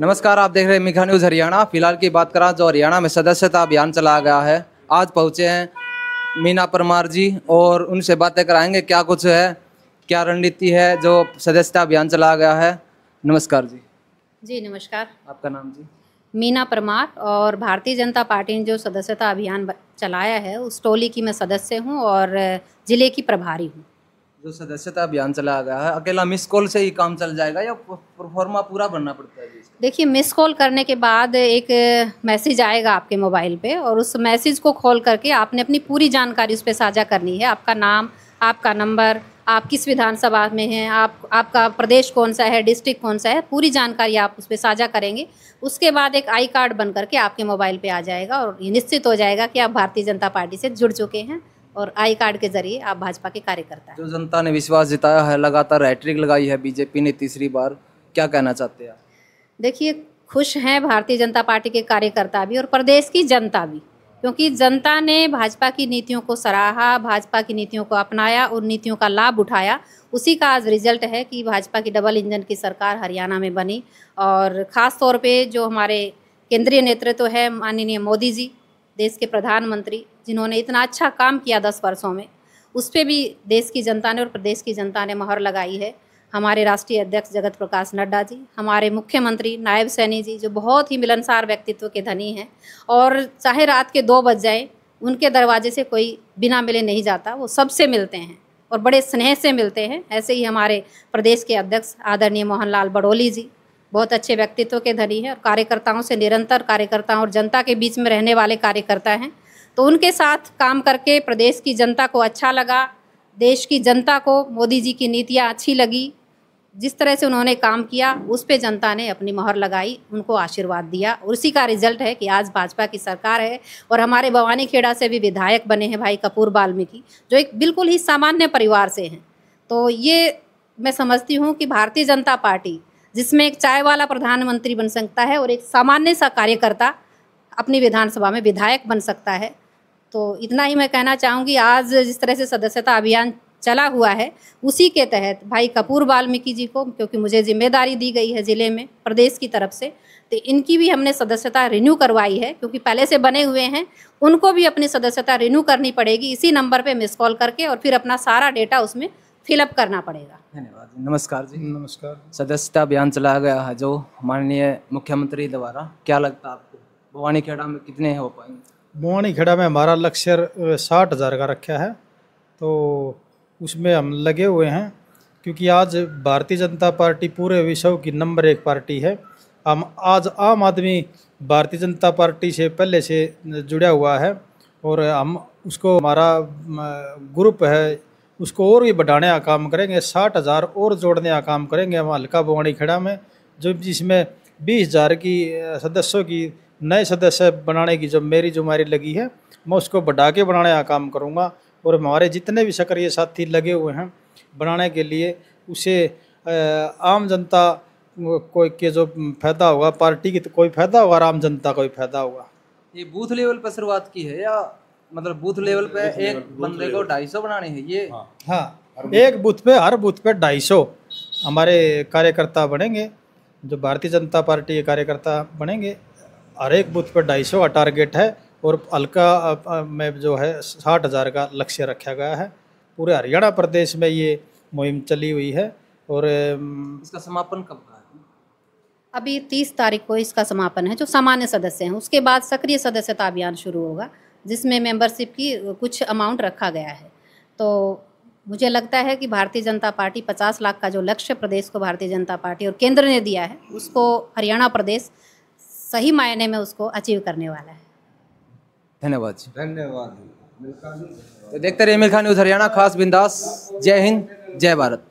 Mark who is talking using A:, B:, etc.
A: नमस्कार आप देख रहे हैं मेघा न्यूज़ हरियाणा फिलहाल की बात करा जो तो हरियाणा में सदस्यता अभियान चलाया गया है आज पहुंचे हैं मीना परमार जी और उनसे बातें कराएंगे क्या कुछ है क्या रणनीति है जो सदस्यता अभियान चलाया गया है नमस्कार जी
B: जी नमस्कार आपका नाम जी मीना परमार और भारतीय जनता पार्टी ने जो सदस्यता अभियान चलाया है उस टोली की मैं सदस्य हूँ और जिले की प्रभारी हूँ
A: जो सदस्यता अभियान चला गया है अकेला मिस कॉल से ही काम चल जाएगा या परफॉर्मा पूरा बनना पड़ता है
B: देखिए मिस कॉल करने के बाद एक मैसेज आएगा आपके मोबाइल पे और उस मैसेज को खोल करके आपने अपनी पूरी जानकारी उस पर साझा करनी है आपका नाम आपका नंबर आप किस विधानसभा में हैं आप आपका प्रदेश कौन सा है डिस्ट्रिक्ट कौन सा है पूरी जानकारी आप उस पर साझा करेंगे उसके बाद एक आई कार्ड बन करके आपके मोबाइल पे आ जाएगा और ये निश्चित हो जाएगा कि आप भारतीय जनता पार्टी से जुड़ चुके हैं और आई कार्ड के जरिए आप भाजपा के कार्यकर्ता जो
A: जनता ने विश्वास जिताया है लगातार हैट्रिक लगाई है बीजेपी ने तीसरी बार क्या कहना चाहते हैं
B: देखिए खुश हैं भारतीय जनता पार्टी के कार्यकर्ता भी और प्रदेश की जनता भी क्योंकि जनता ने भाजपा की नीतियों को सराहा भाजपा की नीतियों को अपनाया और नीतियों का लाभ उठाया उसी का आज रिजल्ट है कि भाजपा की डबल इंजन की सरकार हरियाणा में बनी और ख़ास तौर पे जो हमारे केंद्रीय नेतृत्व तो है माननीय मोदी जी देश के प्रधानमंत्री जिन्होंने इतना अच्छा काम किया दस वर्षों में उस पर भी देश की जनता ने और प्रदेश की जनता ने मोहर लगाई है हमारे राष्ट्रीय अध्यक्ष जगत प्रकाश नड्डा जी हमारे मुख्यमंत्री नायब सैनी जी जो बहुत ही मिलनसार व्यक्तित्व के धनी हैं और चाहे रात के दो बज जाएं उनके दरवाजे से कोई बिना मिले नहीं जाता वो सबसे मिलते हैं और बड़े स्नेह से मिलते हैं ऐसे ही हमारे प्रदेश के अध्यक्ष आदरणीय मोहनलाल बड़ोली जी बहुत अच्छे व्यक्तित्व के धनी हैं और कार्यकर्ताओं से निरंतर कार्यकर्ताओं और जनता के बीच में रहने वाले कार्यकर्ता हैं तो उनके साथ काम करके प्रदेश की जनता को अच्छा लगा देश की जनता को मोदी जी की नीतियाँ अच्छी लगी जिस तरह से उन्होंने काम किया उस पर जनता ने अपनी मोहर लगाई उनको आशीर्वाद दिया और उसी का रिजल्ट है कि आज भाजपा की सरकार है और हमारे भवानी खेड़ा से भी विधायक बने हैं भाई कपूर बाल्मीकि जो एक बिल्कुल ही सामान्य परिवार से हैं तो ये मैं समझती हूँ कि भारतीय जनता पार्टी जिसमें एक चाय वाला प्रधानमंत्री बन सकता है और एक सामान्य सा कार्यकर्ता अपनी विधानसभा में विधायक बन सकता है तो इतना ही मैं कहना चाहूँगी आज जिस तरह से सदस्यता अभियान चला हुआ है उसी के तहत भाई कपूर वाल्मीकि जी को क्योंकि मुझे जिम्मेदारी दी गई है ज़िले में प्रदेश की तरफ से तो इनकी भी हमने सदस्यता रिन्यू करवाई है क्योंकि पहले से बने हुए हैं उनको भी अपनी सदस्यता रिन्यू करनी पड़ेगी इसी नंबर पे मिस कॉल करके और फिर अपना सारा डेटा उसमें फिलअप करना पड़ेगा
A: धन्यवाद नमस्कार जी नमस्कार सदस्यता अभियान चलाया गया है जो माननीय मुख्यमंत्री द्वारा क्या लगता है आपको भवानी खेड़ा में कितने
C: हो पाएंगे मोहानी खेड़ा में हमारा लक्ष्य साठ हज़ार का रखा है तो उसमें हम लगे हुए हैं क्योंकि आज भारतीय जनता पार्टी पूरे विश्व की नंबर एक पार्टी है हम आज आम आदमी भारतीय जनता पार्टी से पहले से जुड़ा हुआ है और हम उसको हमारा ग्रुप है उसको और भी बढ़ाने का काम करेंगे साठ हज़ार और जोड़ने का काम करेंगे हम हल्का बोवाणी खेड़ा में जो जिसमें बीस हज़ार की सदस्यों की नए सदस्य बनाने की जब मेरी जुमारी लगी है मैं उसको बढ़ा के बनाने का काम करूँगा और हमारे जितने भी सक्रिय साथी लगे हुए हैं बनाने के लिए उसे आम जनता कोई के जो फायदा होगा पार्टी की तो कोई फायदा होगा और आम जनता को भी फायदा होगा
A: ये बूथ लेवल पर शुरुआत की है या मतलब बूथ लेवल पे बूथ एक बंदे को ढाई सौ बनाने हैं ये हाँ,
C: हाँ एक बूथ पे हर बूथ पे ढाई सौ हमारे कार्यकर्ता बनेंगे जो भारतीय जनता पार्टी के कार्यकर्ता बनेंगे हर एक बूथ पर ढाई सौ का टारगेट है और अलका में जो है साठ हज़ार का लक्ष्य रखा गया है पूरे हरियाणा प्रदेश में ये मुहिम चली हुई है और इसका समापन कब होगा
B: अभी तीस तारीख को इसका समापन है जो सामान्य सदस्य हैं उसके बाद सक्रिय सदस्यता अभियान शुरू होगा जिसमें मेंबरशिप की कुछ अमाउंट रखा गया है तो मुझे लगता है कि भारतीय जनता पार्टी पचास लाख का जो लक्ष्य प्रदेश को भारतीय जनता पार्टी और केंद्र ने दिया है उसको हरियाणा प्रदेश सही मायने में उसको अचीव करने वाला है
A: धन्यवाद जी धन्यवाद तो देखते रहिए मिल्खा न्यूज़ हरियाणा खास बिंदास जय हिंद जय भारत